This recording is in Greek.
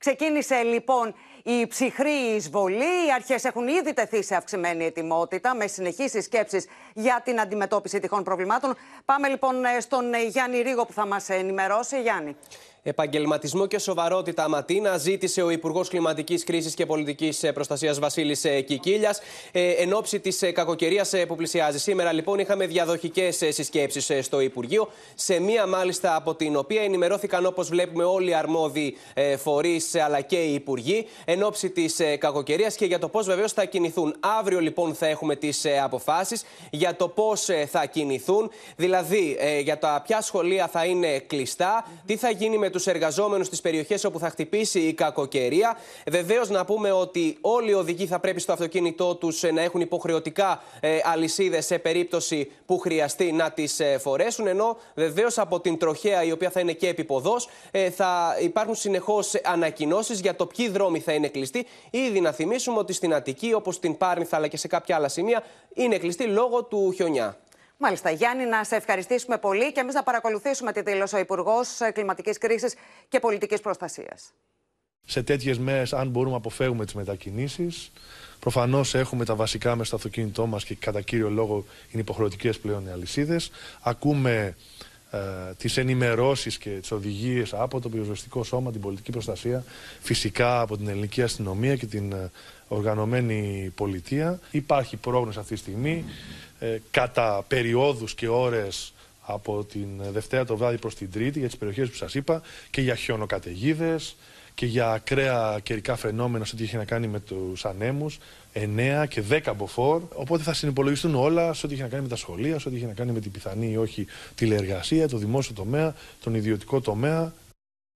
Ξεκίνησε λοιπόν η ψυχρή εισβολή. Οι αρχές έχουν ήδη τεθεί σε αυξημένη ετοιμότητα, με συνεχεί σκέψεις για την αντιμετώπιση τυχών προβλημάτων. Πάμε λοιπόν ε, στον ε, Γιάννη Ρίγο που θα μας ενημερώσει. Γιάννη. Επαγγελματισμό και σοβαρότητα Ματίνα ζήτησε ο Υπουργός Κλιματικής Κρίσης και Πολιτικής ε, Προστασίας Βασίλης ε, Κικίλιας ε, εν ώψη της κακοκαιρία που πλησιάζει. Σήμερα λοιπόν είχαμε διαδοχικές συσκέψει στο Υπουργείο, σε μία μάλιστα από την οποία ενημερώθηκαν όπως βλέπουμε όλοι οι αρμόδιοι φορεί αλλά και οι Υπουργοί εν ώψη της κακοκαιρίας και για το πώς βεβαίως θα κινηθούν. Αύριο λοιπόν θα έχουμε τις αποφάσεις για το πώς θα κινηθούν, δηλαδή για τα ποια σχολεία θα είναι κλειστά, τι θα γίνει με τους εργαζόμενους στις περιοχές όπου θα χτυπήσει η κακοκαιρία. Βεβαίως, να πούμε ότι όλοι οι οδηγοί θα πρέπει στο αυτοκίνητό τους ε, να έχουν υποχρεωτικά ε, αλυσίδες σε περίπτωση που χρειαστεί να τις ε, φορέσουν. Ενώ βεβαίως από την τροχέα, η οποία θα είναι και επιποδός, θα υπάρχουν συνεχώς ανακοινώσεις για το ποιοι δρόμοι θα είναι κλειστοί. Ήδη να θυμίσουμε ότι στην Αττική, όπως στην Πάρνηθα αλλά και σε κάποια άλλα σημεία, είναι κλειστή λόγω του χιονιά. Μάλιστα. Γιάννη, να σε ευχαριστήσουμε πολύ και εμείς να παρακολουθήσουμε τη δήλωση ο Υπουργός Κλιματικής Κρίσης και Πολιτικής Προστασίας. Σε τέτοιες μέρες, αν μπορούμε, αποφεύγουμε τις μετακινήσεις. Προφανώς έχουμε τα βασικά μέσα στο αυτοκίνητό μας και κατά κύριο λόγο είναι υποχρεωτικές πλέον οι αλυσίδες. Ακούμε ε, τις ενημερώσεις και τις οδηγίες από το πυροσβεστικό σώμα, την πολιτική προστασία, φυσικά από την ελληνική αστυνομία και την ε, οργανωμένη πολιτεία. Υπάρχει πρόγνωση αυτή τη στιγμή, ε, κατά περιόδους και ώρες από την Δευτέρα το βράδυ προς την Τρίτη για τις περιοχές που σας είπα και για χιονοκαταιγίδες και για ακραία καιρικά φαινόμενα σε ό,τι έχει να κάνει με τους ανέμους, 9 και 10 μποφόρ. Οπότε θα συνυπολογιστούν όλα σε ό,τι έχει να κάνει με τα σχολεία, σε ό,τι έχει να κάνει με την πιθανή ή όχι τηλεεργασία, το δημόσιο τομέα, τον ιδιωτικό τομέα,